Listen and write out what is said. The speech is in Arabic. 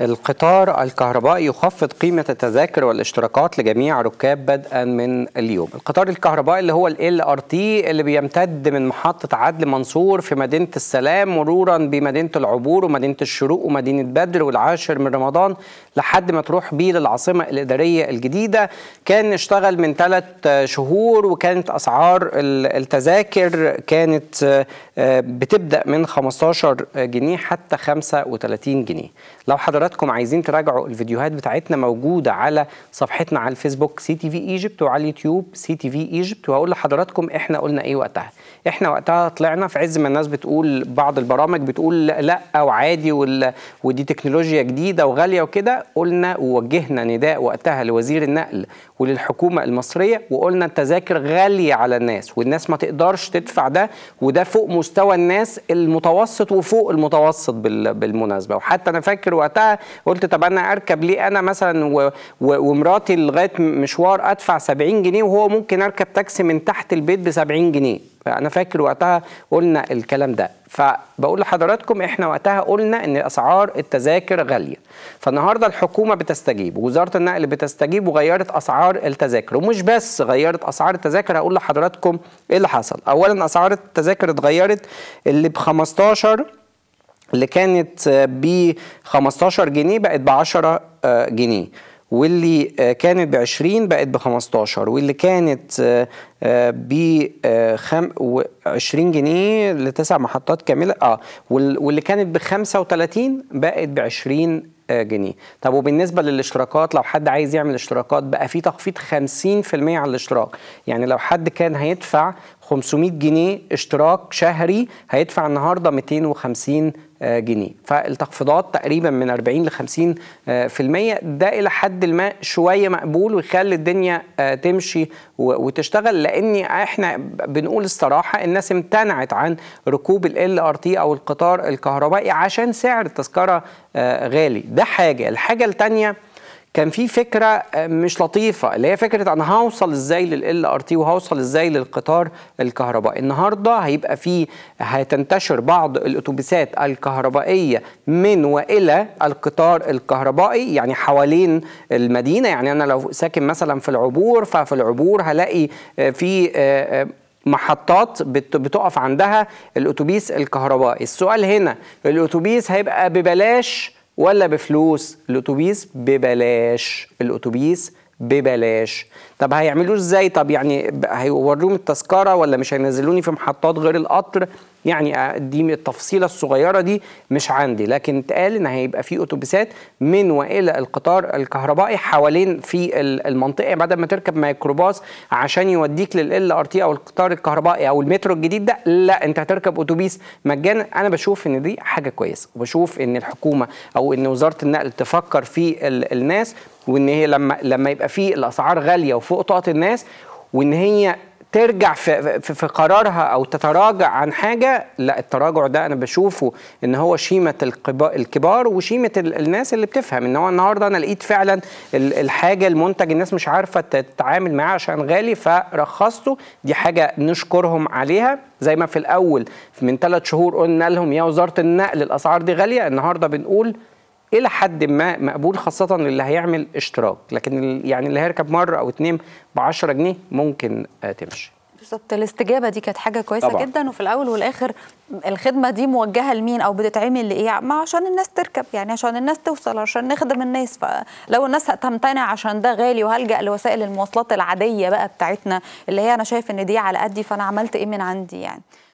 القطار الكهربائي يخفض قيمة التذاكر والاشتراكات لجميع ركاب بدءا من اليوم القطار الكهربائي اللي هو ال LRT اللي بيمتد من محطة عدل منصور في مدينة السلام مرورا بمدينة العبور ومدينة الشروق ومدينة بدر والعاشر من رمضان لحد ما تروح بيه للعاصمة الإدارية الجديدة كان اشتغل من ثلاث شهور وكانت أسعار التذاكر كانت آه، بتبدأ من 15 جنيه حتى 35 جنيه لو حضرتك حضراتكم عايزين تراجعوا الفيديوهات بتاعتنا موجودة على صفحتنا على الفيسبوك سي تي في ايجيبت وعلى اليوتيوب سي تي في ايجيبت وهقول لحضراتكم احنا قلنا ايه وقتها احنا وقتها طلعنا في عز ما الناس بتقول بعض البرامج بتقول لا وعادي ودي تكنولوجيا جديدة وغالية وكده قلنا ووجهنا نداء وقتها لوزير النقل وللحكومة المصرية وقلنا التذاكر غالية على الناس والناس ما تقدرش تدفع ده وده فوق مستوى الناس المتوسط وفوق المتوسط بالمناسبة وحتى أنا فاكر وقتها قلت طب انا اركب ليه انا مثلا ومراتي لغايه مشوار ادفع 70 جنيه وهو ممكن اركب تاكسي من تحت البيت ب 70 جنيه فانا فاكر وقتها قلنا الكلام ده فبقول لحضراتكم احنا وقتها قلنا ان اسعار التذاكر غاليه فالنهارده الحكومه بتستجيب ووزاره النقل بتستجيب وغيرت اسعار التذاكر ومش بس غيرت اسعار التذاكر هقول لحضراتكم ايه اللي حصل اولا اسعار التذاكر اتغيرت اللي ب 15 اللي كانت آه، ب 15 جنيه بقت ب 10 آه، جنيه واللي آه، كانت ب 20 بقت ب 15 واللي كانت ب 20 جنيه لتسع محطات كامله اه واللي كانت ب 35 بقت ب 20 جنيه طب وبالنسبه للاشتراكات لو حد عايز يعمل اشتراكات بقى في تخفيض 50% على الاشتراك يعني لو حد كان هيدفع 500 جنيه اشتراك شهري هيدفع النهارده 250 آه، جنيه فالتخفيضات تقريبا من 40 ل 50 آه، في المية ده إلى حد ما شوية مقبول ويخلي الدنيا آه، تمشي وتشتغل لأن احنا بنقول الصراحة الناس امتنعت عن ركوب ال ار تي أو القطار الكهربائي عشان سعر التذكرة غالي ده حاجة الحاجة الثانية كان في فكره آه، مش لطيفه اللي هي فكره انا هوصل ازاي لل ار تي وهوصل ازاي للقطار الكهربائي النهارده هيبقى في هتنتشر بعض الاتوبيسات الكهربائيه من والى القطار الكهربائي يعني حوالين المدينه يعني انا لو ساكن مثلا في العبور ففي العبور هلاقي آه، في آه، محطات بتقف عندها الاتوبيس الكهربائي السؤال هنا الاتوبيس هيبقى ببلاش ولا بفلوس الاتوبيس ببلاش الاتوبيس ببلاش طب هيعملوه ازاي طب يعني هيوروهم التذكره ولا مش هينزلوني في محطات غير القطر يعني دي التفصيله الصغيره دي مش عندي لكن اتقال ان هيبقى في اتوبيسات من والى القطار الكهربائي حوالين في المنطقه بدل ما تركب ميكروباص عشان يوديك للال ار تي او القطار الكهربائي او المترو الجديد ده لا انت هتركب اتوبيس مجانا انا بشوف ان دي حاجه كويسه وبشوف ان الحكومه او ان وزاره النقل تفكر في الناس وان هي لما لما يبقى في الاسعار غاليه وفوق طاقه الناس وان هي ترجع في, في, في قرارها او تتراجع عن حاجه لا التراجع ده انا بشوفه ان هو شيمه الكبار وشيمه الناس اللي بتفهم ان هو النهارده انا لقيت فعلا الحاجه المنتج الناس مش عارفه تتعامل معاه عشان غالي فرخصته دي حاجه نشكرهم عليها زي ما في الاول من ثلاث شهور قلنا لهم يا وزاره النقل الاسعار دي غاليه النهارده بنقول الى حد ما مقبول خاصه اللي هيعمل اشتراك لكن يعني اللي هيركب مره او اتنين ب 10 جنيه ممكن آه، تمشي بالظبط الاستجابه دي كانت حاجه كويسه طبعا. جدا وفي الاول والاخر الخدمه دي موجهه لمين او بتتعمل لايه ما عشان الناس تركب يعني عشان الناس توصل عشان نخدم الناس فلو الناس هتمتنع عشان ده غالي وهلجا لوسائل المواصلات العاديه بقى بتاعتنا اللي هي انا شايف ان دي على قدي فانا عملت ايه من عندي يعني